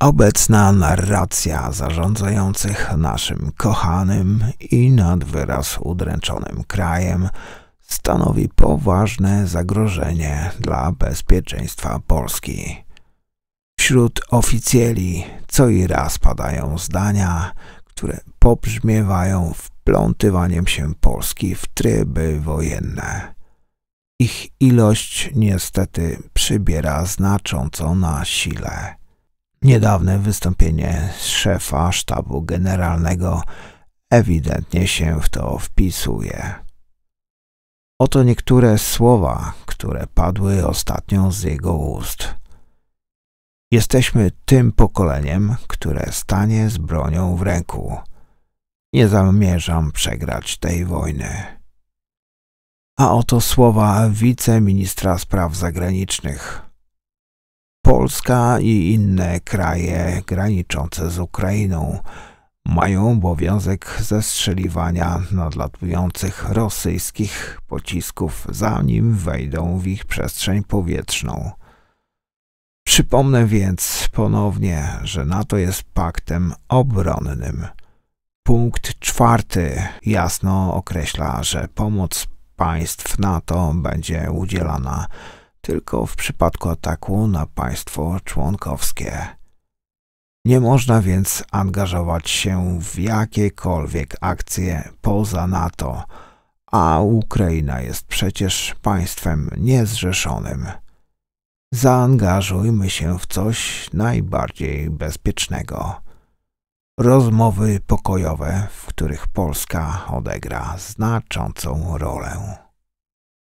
Obecna narracja zarządzających naszym kochanym i nad wyraz udręczonym krajem stanowi poważne zagrożenie dla bezpieczeństwa Polski. Wśród oficjeli co i raz padają zdania, które pobrzmiewają wplątywaniem się Polski w tryby wojenne. Ich ilość niestety przybiera znacząco na sile. Niedawne wystąpienie szefa sztabu generalnego ewidentnie się w to wpisuje. Oto niektóre słowa, które padły ostatnio z jego ust. Jesteśmy tym pokoleniem, które stanie z bronią w ręku. Nie zamierzam przegrać tej wojny. A oto słowa wiceministra spraw zagranicznych – Polska i inne kraje graniczące z Ukrainą mają obowiązek zestrzeliwania nadlatujących rosyjskich pocisków, zanim wejdą w ich przestrzeń powietrzną. Przypomnę więc ponownie, że NATO jest paktem obronnym. Punkt czwarty jasno określa, że pomoc państw NATO będzie udzielana tylko w przypadku ataku na państwo członkowskie. Nie można więc angażować się w jakiekolwiek akcje poza NATO, a Ukraina jest przecież państwem niezrzeszonym. Zaangażujmy się w coś najbardziej bezpiecznego. Rozmowy pokojowe, w których Polska odegra znaczącą rolę.